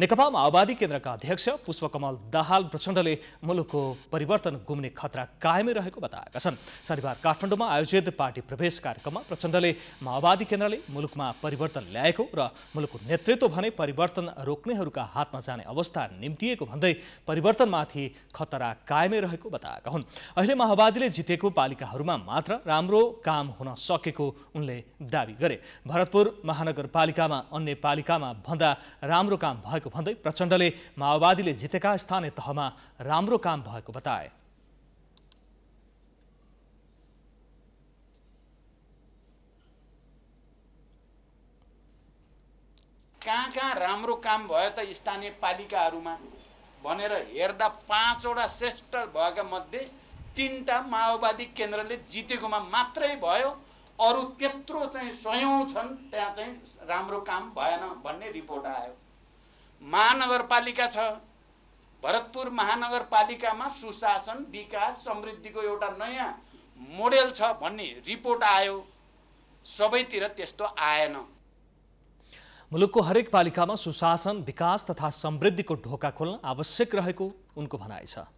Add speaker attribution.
Speaker 1: नेकपा माओवादी केन्द्रका अध्यक्ष पुष्पकमल दाहाल प्रचण्डले मुलुकको परिवर्तन घुम्ने खतरा कायमै रहेको बताएका छन् शनिबार काठमाडौँमा आयोजित पार्टी प्रवेश कार्यक्रममा प्रचण्डले माओवादी केन्द्रले मुलुकमा परिवर्तन ल्याएको र मुलुकको नेतृत्व भने परिवर्तन रोक्नेहरूका हातमा जाने अवस्था निम्तिएको भन्दै परिवर्तनमाथि खतरा कायमै रहेको बताएका हुन् अहिले माओवादीले जितेको पालिकाहरूमा मात्र राम्रो काम हुन सकेको उनले दावी गरे भरतपुर महानगरपालिकामा अन्य पालिकामा भन्दा राम्रो काम भएको भन्दै प्रचण्डले माओवादीले जितेका स्थानीय तहमा राम्रो काम भएको बताए
Speaker 2: कहाँ कहाँ राम्रो काम भयो त स्थानीय पालिकाहरूमा भनेर हेर्दा पाँचवटा श्रेष्ठ भएका मध्ये तिनवटा माओवादी केन्द्रले जितेकोमा मात्रै भयो अरू त्यत्रो चाहिँ सयौँ छन् त्यहाँ चाहिँ राम्रो काम भएन भन्ने रिपोर्ट आयो महानगरपालिका छ भरतपुर महानगरपालिकामा सुशासन विकास समृद्धिको एउटा नयाँ मोडेल छ भन्ने रिपोर्ट आयो सबैतिर त्यस्तो आएन
Speaker 1: मुलुकको हरेक पालिकामा सुशासन विकास तथा समृद्धिको ढोका खोल्न आवश्यक रहेको उनको भनाइ छ